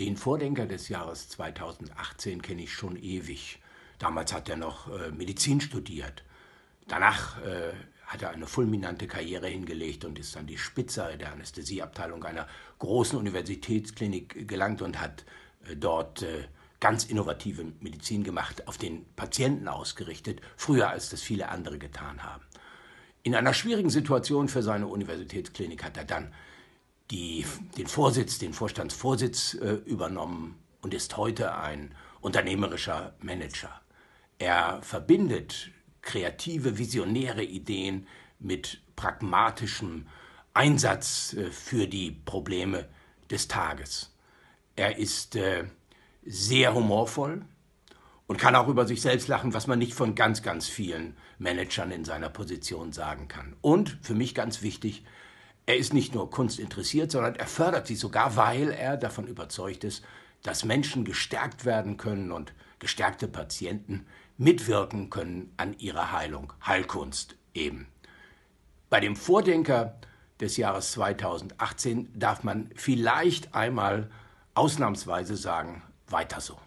Den Vordenker des Jahres 2018 kenne ich schon ewig. Damals hat er noch äh, Medizin studiert. Danach äh, hat er eine fulminante Karriere hingelegt und ist an die Spitze der Anästhesieabteilung einer großen Universitätsklinik gelangt und hat äh, dort äh, ganz innovative Medizin gemacht, auf den Patienten ausgerichtet, früher als das viele andere getan haben. In einer schwierigen Situation für seine Universitätsklinik hat er dann die, den Vorsitz, den Vorstandsvorsitz äh, übernommen und ist heute ein unternehmerischer Manager. Er verbindet kreative, visionäre Ideen mit pragmatischem Einsatz äh, für die Probleme des Tages. Er ist äh, sehr humorvoll und kann auch über sich selbst lachen, was man nicht von ganz, ganz vielen Managern in seiner Position sagen kann. Und für mich ganz wichtig, er ist nicht nur kunstinteressiert, sondern er fördert sie sogar, weil er davon überzeugt ist, dass Menschen gestärkt werden können und gestärkte Patienten mitwirken können an ihrer Heilung, Heilkunst eben. Bei dem Vordenker des Jahres 2018 darf man vielleicht einmal ausnahmsweise sagen, weiter so.